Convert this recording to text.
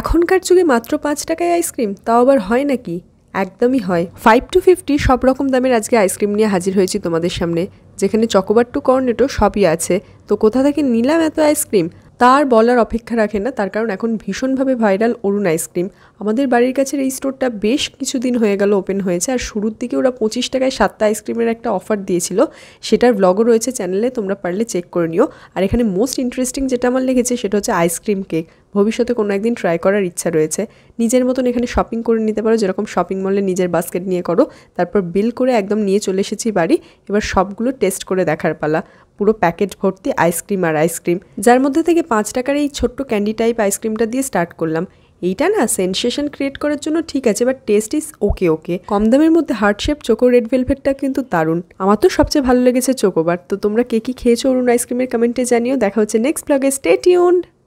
এখনকার যুগে মাত্র পাঁচ টাকায় আইসক্রিম তাও আবার হয় নাকি একদমই হয় ফাইভ টু ফিফটি সব রকম দামের আজকে আইসক্রিম নিয়ে হাজির হয়েছি তোমাদের সামনে যেখানে চকোবার টু কর্নেটো সবই আছে তো কোথা থেকে নিলাম এত আইসক্রিম তার বলার অপেক্ষা রাখে না তার কারণ এখন ভীষণভাবে ভাইরাল অরুণ আইসক্রিম আমাদের বাড়ির কাছে এই স্টোরটা বেশ কিছুদিন হয়ে গেল ওপেন হয়েছে আর শুরুর দিকে ওরা পঁচিশ টাকায় সাতটা আইসক্রিমের একটা অফার দিয়েছিল সেটার ব্লগও রয়েছে চ্যানেলে তোমরা পারলে চেক করে নিও আর এখানে মোস্ট ইন্টারেস্টিং যেটা আমার লেগেছে সেটা হচ্ছে আইসক্রিম কেক ভবিষ্যতে কোনো একদিন ট্রাই করার ইচ্ছা রয়েছে নিজের মতন এখানে শপিং করে নিতে পারো যেরকম শপিং মলে নিজের বাস্কেট নিয়ে করো তারপর বিল করে একদম নিয়ে চলে এসেছি বাড়ি এবার সবগুলো টেস্ট করে দেখার পালা পুরো প্যাকেট ভর্তি আইসক্রিম আর আইসক্রিম যার মধ্যে থেকে পাঁচ টাকার এই ছোট্ট ক্যান্ডি টাইপ আইসক্রিমটা দিয়ে স্টার্ট করলাম এইটা না সেন্সেশন ক্রিয়েট করার জন্য ঠিক আছে but test is okay okay কম দামের মধ্যে হার্ডশেপ চোকো রেড ভেলভেটটা কিন্তু দারুণ আমার তো সবচেয়ে ভালো লেগেছে চোকোবার তো তোমরা কে কী খেয়েছো অরুণ আইসক্রিমের কমেন্টে জানিও দেখা হচ্ছে নেক্সট ব্লগে স্টে